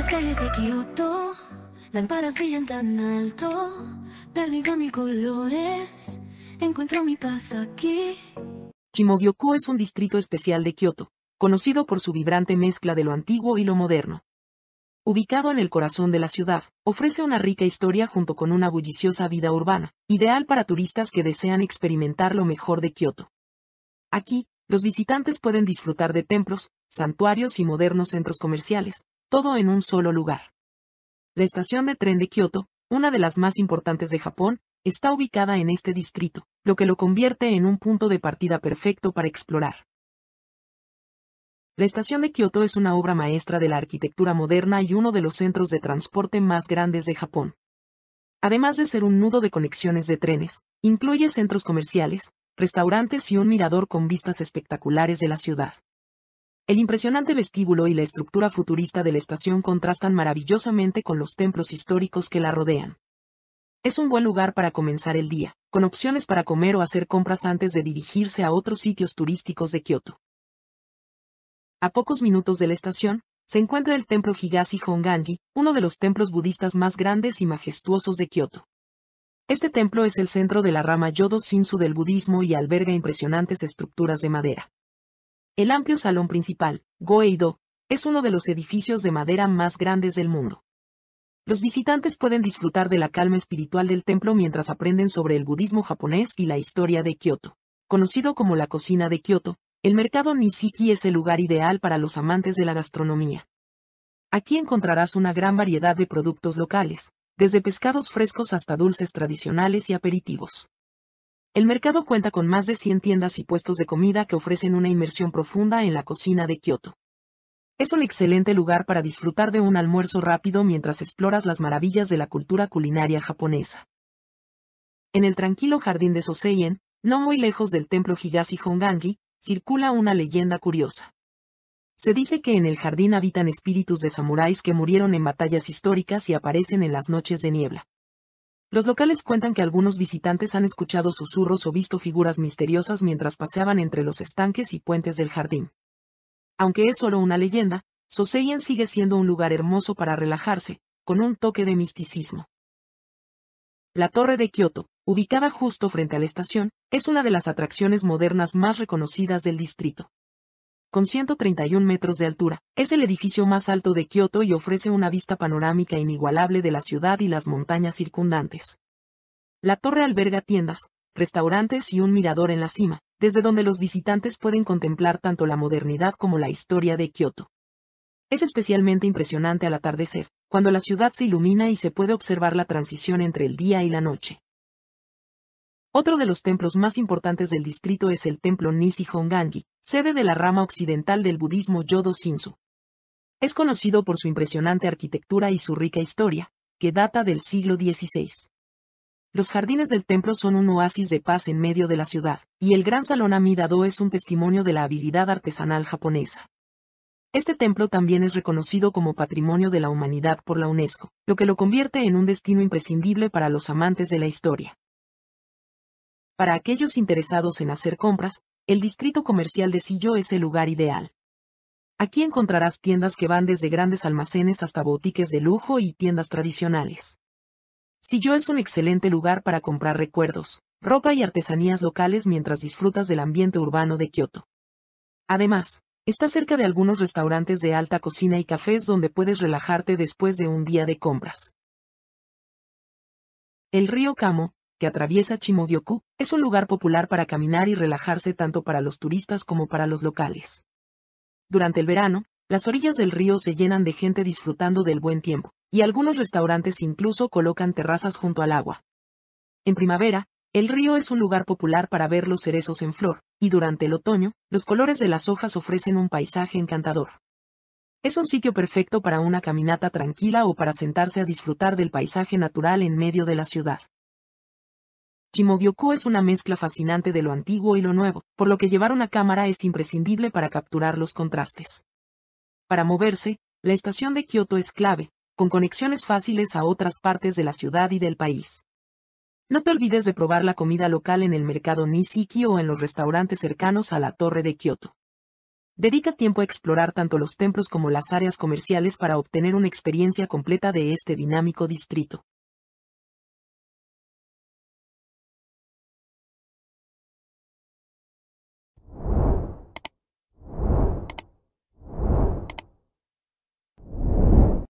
las calles de Kioto, lámparas brillan tan alto, perdida mi colores, encuentro mi paz aquí. Chimogyoku es un distrito especial de Kioto, conocido por su vibrante mezcla de lo antiguo y lo moderno. Ubicado en el corazón de la ciudad, ofrece una rica historia junto con una bulliciosa vida urbana, ideal para turistas que desean experimentar lo mejor de Kioto. Aquí, los visitantes pueden disfrutar de templos, santuarios y modernos centros comerciales, todo en un solo lugar. La estación de tren de Kioto, una de las más importantes de Japón, está ubicada en este distrito, lo que lo convierte en un punto de partida perfecto para explorar. La estación de Kioto es una obra maestra de la arquitectura moderna y uno de los centros de transporte más grandes de Japón. Además de ser un nudo de conexiones de trenes, incluye centros comerciales, restaurantes y un mirador con vistas espectaculares de la ciudad. El impresionante vestíbulo y la estructura futurista de la estación contrastan maravillosamente con los templos históricos que la rodean. Es un buen lugar para comenzar el día, con opciones para comer o hacer compras antes de dirigirse a otros sitios turísticos de Kioto. A pocos minutos de la estación, se encuentra el templo Higashi Honganji, uno de los templos budistas más grandes y majestuosos de Kioto. Este templo es el centro de la rama Yodo Shinsu del budismo y alberga impresionantes estructuras de madera. El amplio salón principal, Goeido, es uno de los edificios de madera más grandes del mundo. Los visitantes pueden disfrutar de la calma espiritual del templo mientras aprenden sobre el budismo japonés y la historia de Kioto. Conocido como la cocina de Kioto, el mercado Nishiki es el lugar ideal para los amantes de la gastronomía. Aquí encontrarás una gran variedad de productos locales, desde pescados frescos hasta dulces tradicionales y aperitivos. El mercado cuenta con más de 100 tiendas y puestos de comida que ofrecen una inmersión profunda en la cocina de Kyoto. Es un excelente lugar para disfrutar de un almuerzo rápido mientras exploras las maravillas de la cultura culinaria japonesa. En el tranquilo jardín de Soseien, no muy lejos del templo Higashi Hongangi, circula una leyenda curiosa. Se dice que en el jardín habitan espíritus de samuráis que murieron en batallas históricas y aparecen en las noches de niebla. Los locales cuentan que algunos visitantes han escuchado susurros o visto figuras misteriosas mientras paseaban entre los estanques y puentes del jardín. Aunque es solo una leyenda, Soseien sigue siendo un lugar hermoso para relajarse, con un toque de misticismo. La Torre de Kioto, ubicada justo frente a la estación, es una de las atracciones modernas más reconocidas del distrito con 131 metros de altura. Es el edificio más alto de Kioto y ofrece una vista panorámica inigualable de la ciudad y las montañas circundantes. La torre alberga tiendas, restaurantes y un mirador en la cima, desde donde los visitantes pueden contemplar tanto la modernidad como la historia de Kioto. Es especialmente impresionante al atardecer, cuando la ciudad se ilumina y se puede observar la transición entre el día y la noche. Otro de los templos más importantes del distrito es el templo Nishi Honganji, sede de la rama occidental del budismo Yodo Shinsu. Es conocido por su impresionante arquitectura y su rica historia, que data del siglo XVI. Los jardines del templo son un oasis de paz en medio de la ciudad, y el gran salón Amidado es un testimonio de la habilidad artesanal japonesa. Este templo también es reconocido como Patrimonio de la Humanidad por la UNESCO, lo que lo convierte en un destino imprescindible para los amantes de la historia. Para aquellos interesados en hacer compras, el distrito comercial de Sillo es el lugar ideal. Aquí encontrarás tiendas que van desde grandes almacenes hasta boutiques de lujo y tiendas tradicionales. Sillo es un excelente lugar para comprar recuerdos, ropa y artesanías locales mientras disfrutas del ambiente urbano de Kioto. Además, está cerca de algunos restaurantes de alta cocina y cafés donde puedes relajarte después de un día de compras. El río Kamo, que atraviesa Chimodioku, es un lugar popular para caminar y relajarse tanto para los turistas como para los locales. Durante el verano, las orillas del río se llenan de gente disfrutando del buen tiempo, y algunos restaurantes incluso colocan terrazas junto al agua. En primavera, el río es un lugar popular para ver los cerezos en flor, y durante el otoño, los colores de las hojas ofrecen un paisaje encantador. Es un sitio perfecto para una caminata tranquila o para sentarse a disfrutar del paisaje natural en medio de la ciudad. Shimogyoku es una mezcla fascinante de lo antiguo y lo nuevo, por lo que llevar una cámara es imprescindible para capturar los contrastes. Para moverse, la estación de Kioto es clave, con conexiones fáciles a otras partes de la ciudad y del país. No te olvides de probar la comida local en el mercado Nisiki o en los restaurantes cercanos a la Torre de Kioto. Dedica tiempo a explorar tanto los templos como las áreas comerciales para obtener una experiencia completa de este dinámico distrito.